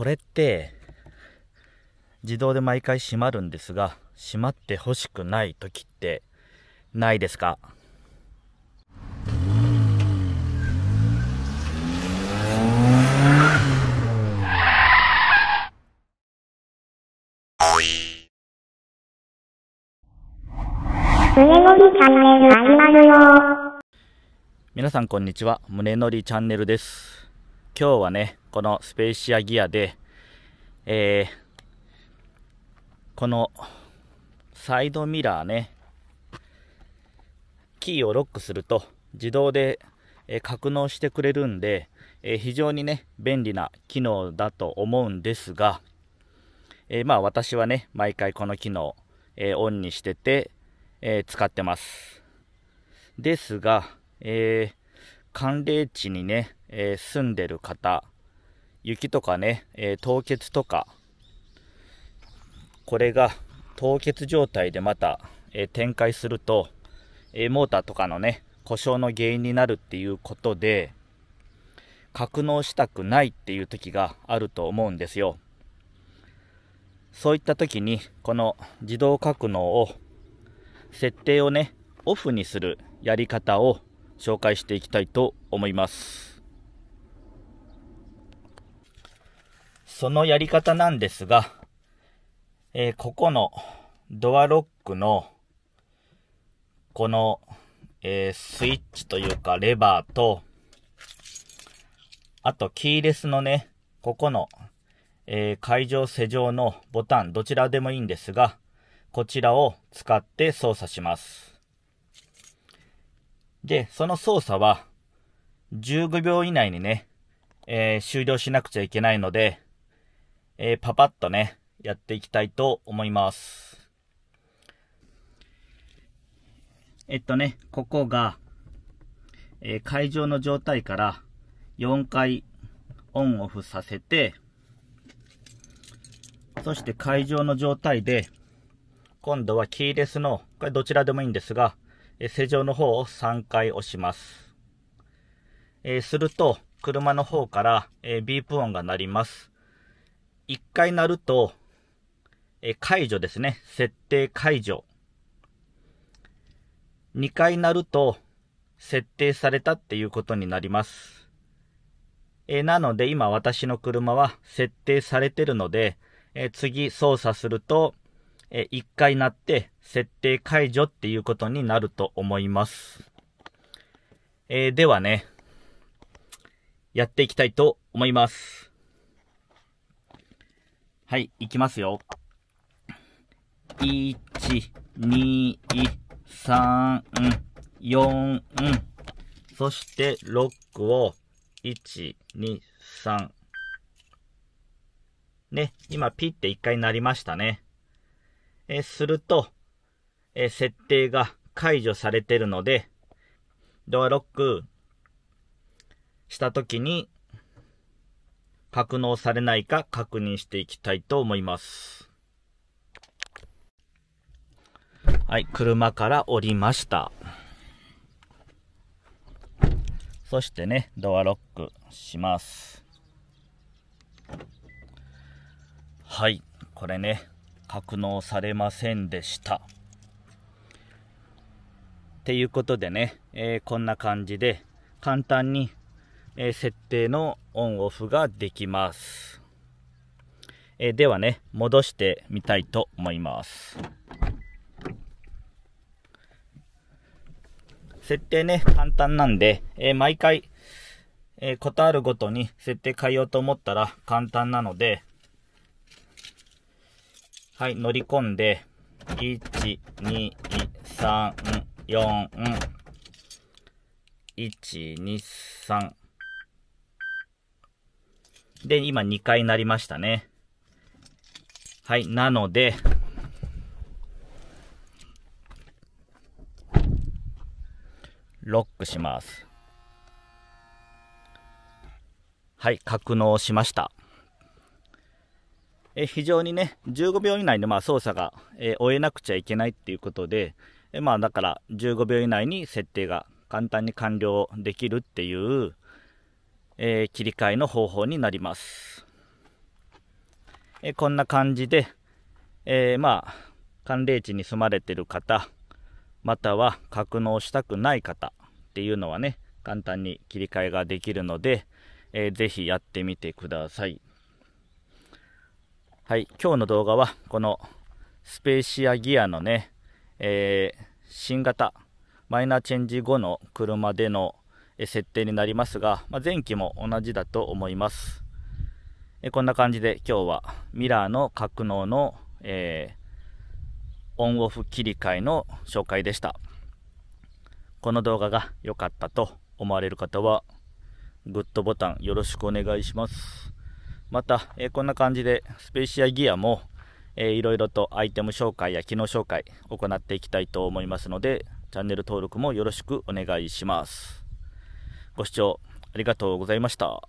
これって自動で毎回閉まるんですが閉まってほしくない時ってないですかみなさんこんにちは。胸のりチャンネルです。今日はね、このスペーシアギアで、えー、このサイドミラーね、キーをロックすると自動で、え格納してくれるんで、え非常にね、便利な機能だと思うんですが、えー、まあ私はね、毎回この機能、えー、オンにしてて、えー、使ってます。ですが、え寒冷地にね、え住んでる方、雪とかね、えー、凍結とか、これが凍結状態でまた、えー、展開すると、えー、モーターとかのね、故障の原因になるっていうことで、格納したくないっていう時があると思うんですよ。そういった時に、この自動格納を、設定をね、オフにするやり方を紹介していきたいと思います。そのやり方なんですが、えー、ここのドアロックの、この、えー、スイッチというかレバーと、あとキーレスのね、ここの、えー、会施錠のボタン、どちらでもいいんですが、こちらを使って操作します。で、その操作は、15秒以内にね、えー、終了しなくちゃいけないので、えー、パパッとね、やっていきたいと思います。えっとね、ここが、えー、会場の状態から4回オンオフさせて、そして会場の状態で、今度はキーレスの、これどちらでもいいんですが、えー、施錠の方を3回押します。えー、すると、車の方から、えー、ビープ音が鳴ります。一回鳴ると、え解除ですね。設定解除。二回鳴ると、設定されたっていうことになります。えなので今私の車は設定されてるので、え次操作すると、え1回鳴って設定解除っていうことになると思います。えー、ではね、やっていきたいと思います。はい、いきますよ。1、2、3、4、そしてロックを1、2、3。ね、今ピッて1回なりましたね。えすると、え設定が解除されてるので、ドアロックしたときに、格納されないか確認していきたいと思います。はい、車から降りました。そしてね、ドアロックします。はい、これね、格納されませんでした。っていうことでね、えー、こんな感じで簡単にえ設定のオンオフができます。えではね、戻してみたいと思います。設定ね、簡単なんで、え毎回、えー、ことあるごとに設定変えようと思ったら簡単なので、はい、乗り込んで、1、2、3、4、1、2、3、で、今2回なりましたね。はい、なので、ロックします。はい、格納しました。え非常にね、15秒以内でまあ操作が、え終えなくちゃいけないっていうことで、えまあだから15秒以内に設定が簡単に完了できるっていう、えー、切り替えの方法になります。えー、こんな感じで、えー、まあ、寒冷地に住まれてる方、または格納したくない方っていうのはね、簡単に切り替えができるので、えー、ぜひやってみてください。はい、今日の動画はこのスペーシアギアのね、えー、新型マイナーチェンジ後の車での設定になりますが、まあ、前期も同じだと思います。えこんな感じで今日はミラーの格納の、えー、オンオフ切り替えの紹介でした。この動画が良かったと思われる方は、グッドボタンよろしくお願いします。また、えー、こんな感じでスペーシアギアも、えー、いろいろとアイテム紹介や機能紹介行っていきたいと思いますので、チャンネル登録もよろしくお願いします。ご視聴ありがとうございました。